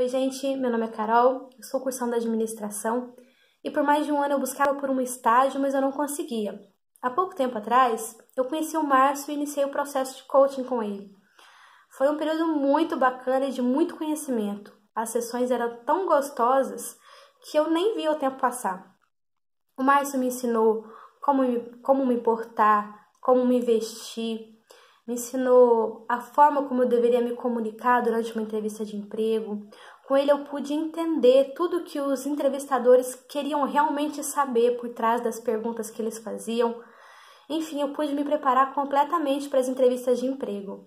Oi, gente, meu nome é Carol, eu sou cursando administração e por mais de um ano eu buscava por um estágio, mas eu não conseguia. Há pouco tempo atrás, eu conheci o Márcio e iniciei o processo de coaching com ele. Foi um período muito bacana e de muito conhecimento. As sessões eram tão gostosas que eu nem via o tempo passar. O Márcio me ensinou como me, como me portar, como me vestir, me ensinou a forma como eu deveria me comunicar durante uma entrevista de emprego. Com ele, eu pude entender tudo que os entrevistadores queriam realmente saber por trás das perguntas que eles faziam. Enfim, eu pude me preparar completamente para as entrevistas de emprego.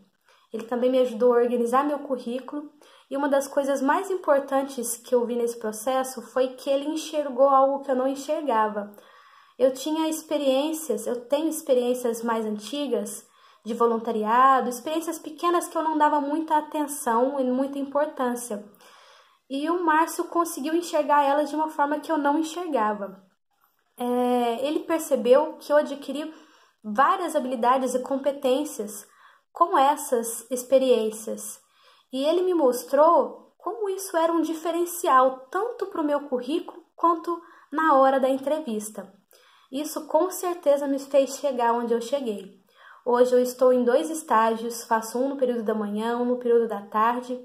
Ele também me ajudou a organizar meu currículo e uma das coisas mais importantes que eu vi nesse processo foi que ele enxergou algo que eu não enxergava. Eu tinha experiências, eu tenho experiências mais antigas de voluntariado, experiências pequenas que eu não dava muita atenção e muita importância. E o Márcio conseguiu enxergar elas de uma forma que eu não enxergava. É, ele percebeu que eu adquiri várias habilidades e competências com essas experiências. E ele me mostrou como isso era um diferencial tanto para o meu currículo quanto na hora da entrevista. Isso com certeza me fez chegar onde eu cheguei. Hoje eu estou em dois estágios, faço um no período da manhã, um no período da tarde.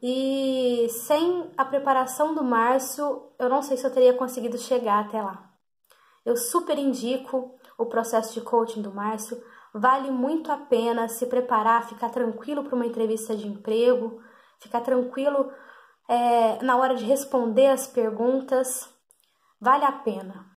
E sem a preparação do Márcio, eu não sei se eu teria conseguido chegar até lá. Eu super indico o processo de coaching do Márcio, vale muito a pena se preparar, ficar tranquilo para uma entrevista de emprego, ficar tranquilo é, na hora de responder as perguntas, vale a pena.